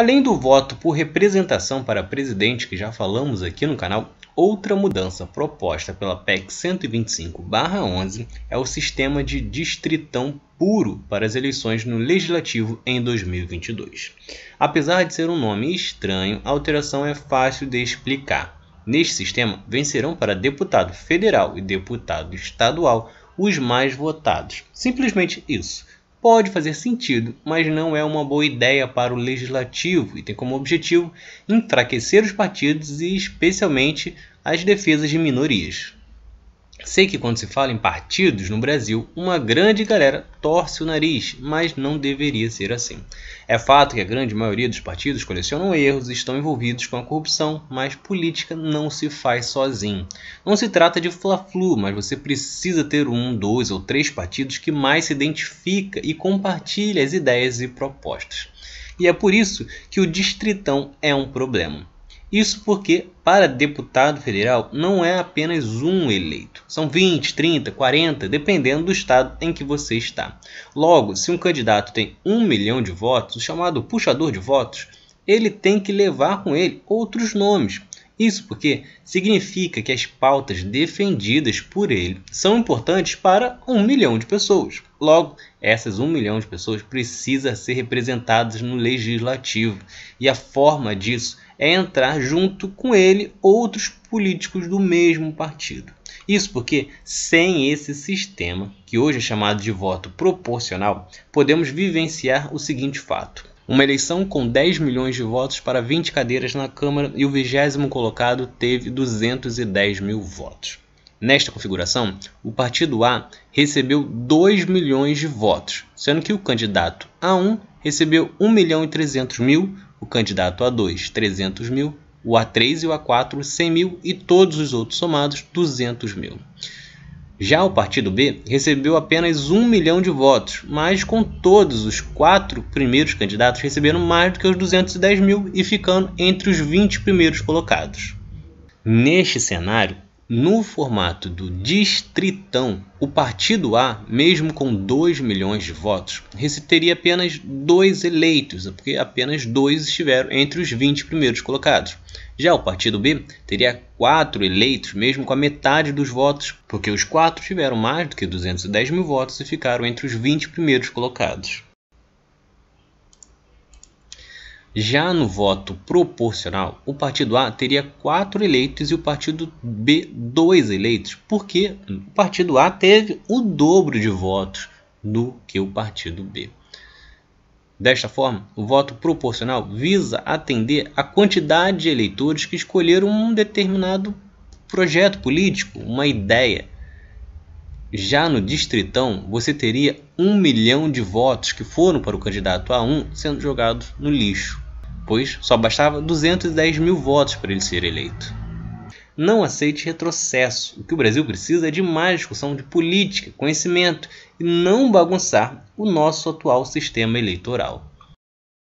Além do voto por representação para presidente, que já falamos aqui no canal, outra mudança proposta pela PEC 125-11 é o sistema de distritão puro para as eleições no Legislativo em 2022. Apesar de ser um nome estranho, a alteração é fácil de explicar. Neste sistema, vencerão para deputado federal e deputado estadual os mais votados. Simplesmente isso pode fazer sentido, mas não é uma boa ideia para o legislativo e tem como objetivo enfraquecer os partidos e especialmente as defesas de minorias. Sei que quando se fala em partidos no Brasil, uma grande galera torce o nariz, mas não deveria ser assim. É fato que a grande maioria dos partidos colecionam erros e estão envolvidos com a corrupção, mas política não se faz sozinho. Não se trata de fla-flu, mas você precisa ter um, dois ou três partidos que mais se identifica e compartilha as ideias e propostas. E é por isso que o distritão é um problema. Isso porque, para deputado federal, não é apenas um eleito. São 20, 30, 40, dependendo do estado em que você está. Logo, se um candidato tem um milhão de votos, o chamado puxador de votos, ele tem que levar com ele outros nomes. Isso porque significa que as pautas defendidas por ele são importantes para um milhão de pessoas. Logo, essas um milhão de pessoas precisam ser representadas no legislativo e a forma disso é entrar junto com ele outros políticos do mesmo partido. Isso porque, sem esse sistema, que hoje é chamado de voto proporcional, podemos vivenciar o seguinte fato uma eleição com 10 milhões de votos para 20 cadeiras na Câmara e o vigésimo colocado teve 210 mil votos. Nesta configuração, o partido A recebeu 2 milhões de votos, sendo que o candidato A1 recebeu 1 milhão e 300 mil, o candidato A2 300 mil, o A3 e o A4 100 mil e todos os outros somados 200 mil. Já o Partido B recebeu apenas um milhão de votos, mas com todos os quatro primeiros candidatos recebendo mais do que os 210 mil e ficando entre os 20 primeiros colocados. Neste cenário, no formato do distritão, o partido A, mesmo com 2 milhões de votos, teria apenas dois eleitos, porque apenas dois estiveram entre os 20 primeiros colocados. Já o partido B teria quatro eleitos, mesmo com a metade dos votos, porque os quatro tiveram mais do que 210 mil votos e ficaram entre os 20 primeiros colocados. Já no voto proporcional, o partido A teria quatro eleitos e o partido B dois eleitos, porque o partido A teve o dobro de votos do que o partido B. Desta forma, o voto proporcional visa atender à quantidade de eleitores que escolheram um determinado projeto político, uma ideia. Já no distritão, você teria um milhão de votos que foram para o candidato A1 sendo jogados no lixo, pois só bastava 210 mil votos para ele ser eleito não aceite retrocesso. O que o Brasil precisa é de mais discussão de política, conhecimento e não bagunçar o nosso atual sistema eleitoral.